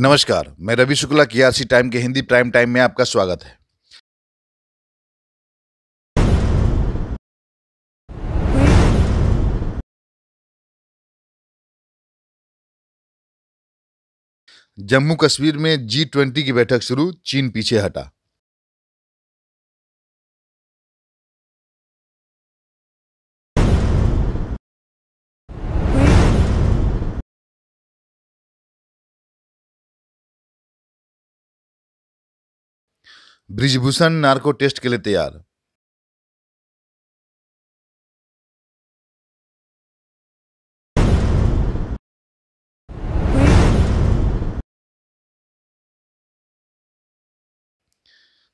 नमस्कार मैं रवि शुक्ला के टाइम के हिंदी प्राइम टाइम में आपका स्वागत है जम्मू कश्मीर में जी ट्वेंटी की बैठक शुरू चीन पीछे हटा ब्रिजभूषण नार्को टेस्ट के लिए तैयार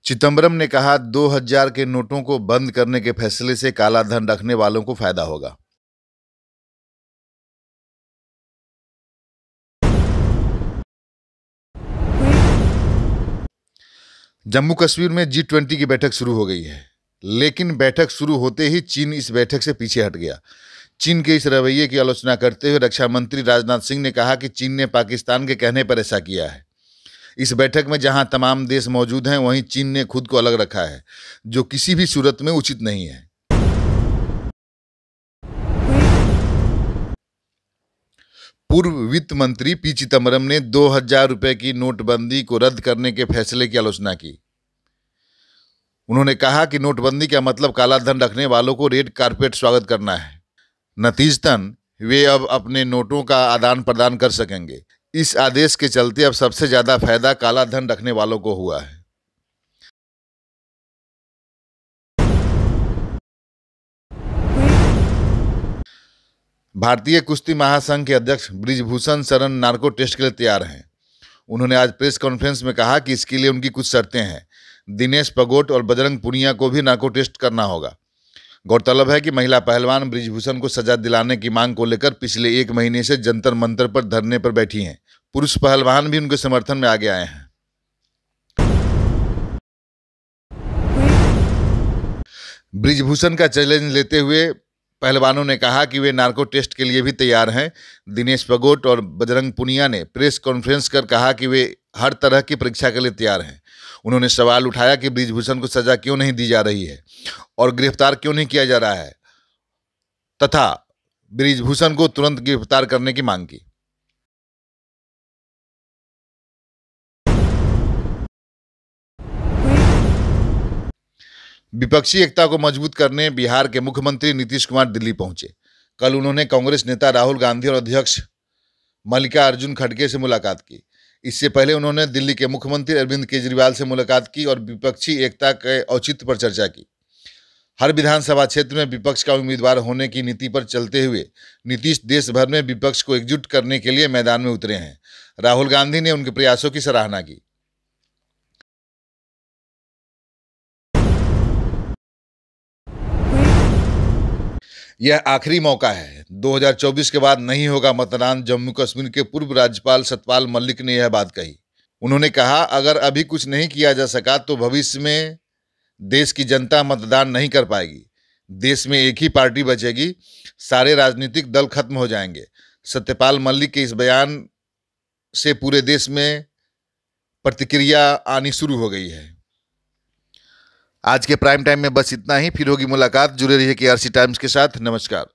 चिदम्बरम ने कहा 2000 के नोटों को बंद करने के फैसले से काला धन रखने वालों को फायदा होगा जम्मू कश्मीर में जी ट्वेंटी की बैठक शुरू हो गई है लेकिन बैठक शुरू होते ही चीन इस बैठक से पीछे हट गया चीन के इस रवैये की आलोचना करते हुए रक्षा मंत्री राजनाथ सिंह ने कहा कि चीन ने पाकिस्तान के कहने पर ऐसा किया है इस बैठक में जहां तमाम देश मौजूद हैं वहीं चीन ने खुद को अलग रखा है जो किसी भी सूरत में उचित नहीं है पूर्व वित्त मंत्री पी चिदम्बरम ने दो हजार रुपये की नोटबंदी को रद्द करने के फैसले की आलोचना की उन्होंने कहा कि नोटबंदी का मतलब काला धन रखने वालों को रेड कारपेट स्वागत करना है नतीजतन वे अब अपने नोटों का आदान प्रदान कर सकेंगे इस आदेश के चलते अब सबसे ज़्यादा फायदा काला धन रखने वालों को हुआ है भारतीय कुश्ती महासंघ के अध्यक्ष ब्रिजभूषण शरण नार्को टेस्ट के लिए तैयार हैं उन्होंने आज प्रेस कॉन्फ्रेंस में कहा कि इसके लिए उनकी कुछ शर्तें हैं दिनेश पगोट और बजरंग पुनिया को भी नार्को टेस्ट करना होगा गौरतलब है कि महिला पहलवान ब्रिजभूषण को सजा दिलाने की मांग को लेकर पिछले एक महीने से जंतर मंतर पर धरने पर बैठी हैं पुरुष पहलवान भी उनके समर्थन में आगे आए हैं ब्रिजभूषण का चैलेंज लेते हुए पहलवानों ने कहा कि वे नार्को टेस्ट के लिए भी तैयार हैं दिनेश पगोट और बजरंग पुनिया ने प्रेस कॉन्फ्रेंस कर कहा कि वे हर तरह की परीक्षा के लिए तैयार हैं उन्होंने सवाल उठाया कि ब्रिजभूषण को सजा क्यों नहीं दी जा रही है और गिरफ्तार क्यों नहीं किया जा रहा है तथा ब्रिजभूषण को तुरंत गिरफ्तार करने की मांग की विपक्षी एकता को मजबूत करने बिहार के मुख्यमंत्री नीतीश कुमार दिल्ली पहुंचे कल उन्होंने कांग्रेस नेता राहुल गांधी और अध्यक्ष मल्लिकार्जुन खड़गे से मुलाकात की इससे पहले उन्होंने दिल्ली के मुख्यमंत्री अरविंद केजरीवाल से मुलाकात की और विपक्षी एकता के औचित्य पर चर्चा की हर विधानसभा क्षेत्र में विपक्ष का उम्मीदवार होने की नीति पर चलते हुए नीतीश देश भर में विपक्ष को एकजुट करने के लिए मैदान में उतरे हैं राहुल गांधी ने उनके प्रयासों की सराहना की यह आखिरी मौका है 2024 के बाद नहीं होगा मतदान जम्मू कश्मीर के पूर्व राज्यपाल सतपाल मलिक ने यह बात कही उन्होंने कहा अगर अभी कुछ नहीं किया जा सका तो भविष्य में देश की जनता मतदान नहीं कर पाएगी देश में एक ही पार्टी बचेगी सारे राजनीतिक दल खत्म हो जाएंगे सत्यपाल मलिक के इस बयान से पूरे देश में प्रतिक्रिया आनी शुरू हो गई है आज के प्राइम टाइम में बस इतना ही फिर होगी मुलाकात जुड़े रहिए के आर सी टाइम्स के साथ नमस्कार